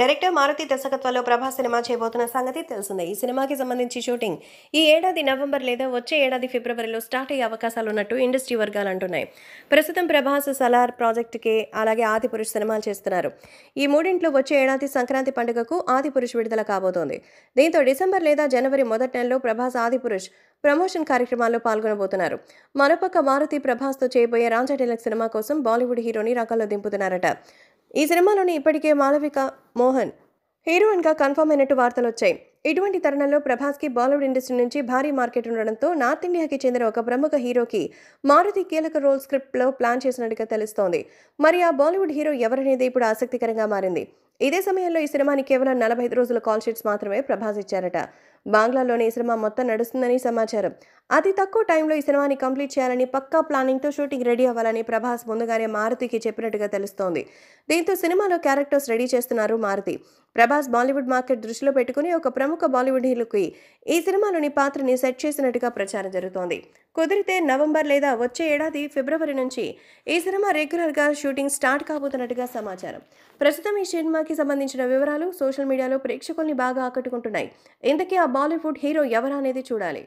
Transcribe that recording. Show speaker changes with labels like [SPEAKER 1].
[SPEAKER 1] director Maruti దర్శకత్వంలో Prabhas cinema చేయబోతున్న సంగతి తెలిసిందే ఈ సినిమాకి సంబంధించి షూటింగ్ ఈ ఏడాది నవంబర్ లేదా వచ్చే ఏడాది ఫిబ్రవరిలో స్టార్ట్ అయ్యే అవకాశాలు ఉన్నట్టు ఇండస్ట్రీ వర్గాలు అంటున్నాయి ప్రస్తుతం ప్రభాస్ సలార్ ప్రాజెక్టుకి అలాగే ఆదిపురుష్ సినిమాలు చేస్తున్నారు ఈ మూడింట్లో వచ్చే ఏడాది సంక్రాంతి పండుగకు ఆదిపురుష్ విడుదల కాబోతోంది దీంతో డిసెంబర్ లేదా జనవరి మొదటి నెలలో ప్రభాస్ ఆదిపురుష్ ప్రమోషన్ కార్యక్రమాల్లో పాల్గొనబోతున్నారు మరోపక్క మారుతి ప్రభాస్తో చేయబోయే రాంజా డైలాగ్ సినిమా కోసం బాలీవుడ్ హీరోని రకాల్లో దింపుతున్నారట ఈ సినిమాలోని ఇప్పటికే మాలవిక మోహన్ హీరోయిన్గా కన్ఫర్మ్ అయినట్టు వార్తలు వచ్చాయి ఇటువంటి తరుణంలో ప్రభాస్కి బాలీవుడ్ ఇండస్ట్రీ నుంచి భారీ మార్కెట్ ఉండడంతో నార్త్ ఇండియాకి చెందిన ఒక ప్రముఖ హీరోకి మారుతి కీలక రోల్ స్క్రిప్ట్లో ప్లాన్ చేసినట్టుగా తెలుస్తోంది మరి ఆ బాలీవుడ్ హీరో ఎవరనేది ఇప్పుడు ఆసక్తికరంగా మారింది ఇదే సమయంలో ఈ సినిమాని కేవలం నలభై ఐదు రోజుల కాల్ షీట్స్ మాత్రమే ప్రభాస్ ఇచ్చారట బంగ్లాలోనే ఈ సినిమా మొత్తం నడుస్తుందని సమాచారం అతి తక్కువ టైంలో ఈ సినిమాని కంప్లీట్ చేయాలని పక్కా ప్లానింగ్తో షూటింగ్ రెడీ అవ్వాలని ప్రభాస్ ముందుగానే మారుతికి చెప్పినట్టుగా తెలుస్తోంది దీంతో సినిమాలో క్యారెక్టర్స్ రెడీ చేస్తున్నారు మారుతి ప్రభాస్ బాలీవుడ్ మార్కెట్ దృష్టిలో పెట్టుకుని ఒక ప్రముఖ బాలీవుడ్ హీరోకి ఈ సినిమాలోని పాత్రని సెట్ చేసినట్టుగా ప్రచారం జరుగుతోంది కుదిరితే నవంబర్ లేదా వచ్చే ఏడాది ఫిబ్రవరి నుంచి ఈ సినిమా రెగ్యులర్గా షూటింగ్ స్టార్ట్ కాబోతున్నట్టుగా సమాచారం ప్రస్తుతం ఈ సినిమాకి సంబంధించిన వివరాలు సోషల్ మీడియాలో ప్రేక్షకుల్ని బాగా ఆకట్టుకుంటున్నాయి ఇంతకీ ఆ బాలీవుడ్ హీరో ఎవరనేది చూడాలి